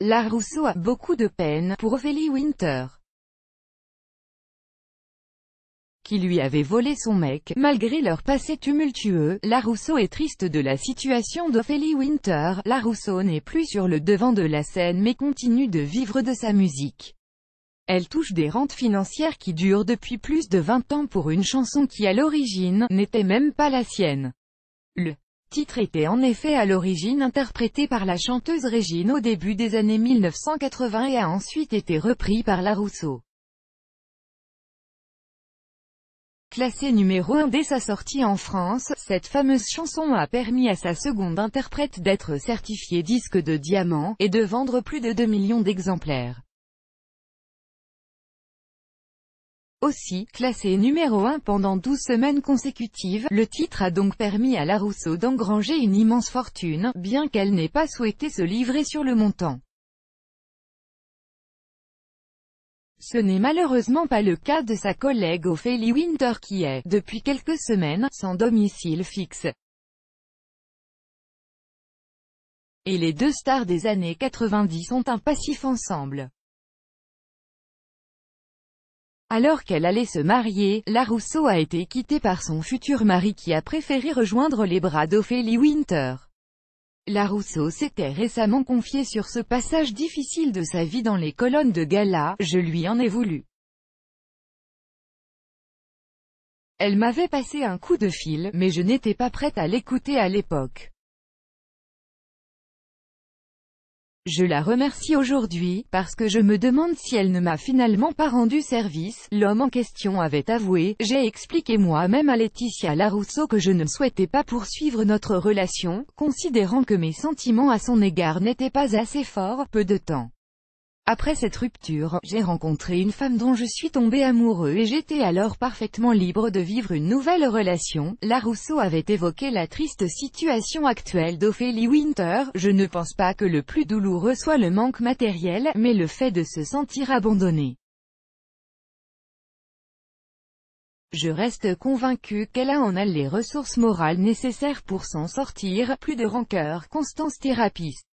La Rousseau a beaucoup de peine pour Ophélie Winter, qui lui avait volé son mec. Malgré leur passé tumultueux, La Rousseau est triste de la situation d'Ophélie Winter. La Rousseau n'est plus sur le devant de la scène mais continue de vivre de sa musique. Elle touche des rentes financières qui durent depuis plus de 20 ans pour une chanson qui à l'origine, n'était même pas la sienne. Le Titre était en effet à l'origine interprété par la chanteuse Régine au début des années 1980 et a ensuite été repris par La Rousseau. Classée numéro 1 dès sa sortie en France, cette fameuse chanson a permis à sa seconde interprète d'être certifiée disque de diamant, et de vendre plus de 2 millions d'exemplaires. Aussi, classé numéro 1 pendant 12 semaines consécutives, le titre a donc permis à Larousseau d'engranger une immense fortune, bien qu'elle n'ait pas souhaité se livrer sur le montant. Ce n'est malheureusement pas le cas de sa collègue Ophélie Winter qui est, depuis quelques semaines, sans domicile fixe. Et les deux stars des années 90 ont un passif ensemble. Alors qu'elle allait se marier, la Rousseau a été quittée par son futur mari qui a préféré rejoindre les bras d'Ophélie Winter. La Rousseau s'était récemment confiée sur ce passage difficile de sa vie dans les colonnes de Gala, je lui en ai voulu. Elle m'avait passé un coup de fil, mais je n'étais pas prête à l'écouter à l'époque. Je la remercie aujourd'hui, parce que je me demande si elle ne m'a finalement pas rendu service. L'homme en question avait avoué, j'ai expliqué moi-même à Laetitia Larousseau que je ne souhaitais pas poursuivre notre relation, considérant que mes sentiments à son égard n'étaient pas assez forts, peu de temps. Après cette rupture, j'ai rencontré une femme dont je suis tombé amoureux et j'étais alors parfaitement libre de vivre une nouvelle relation. La Rousseau avait évoqué la triste situation actuelle d'Ophélie Winter. Je ne pense pas que le plus douloureux soit le manque matériel, mais le fait de se sentir abandonné. Je reste convaincu qu'elle a en elle les ressources morales nécessaires pour s'en sortir, plus de rancœur, Constance Thérapiste.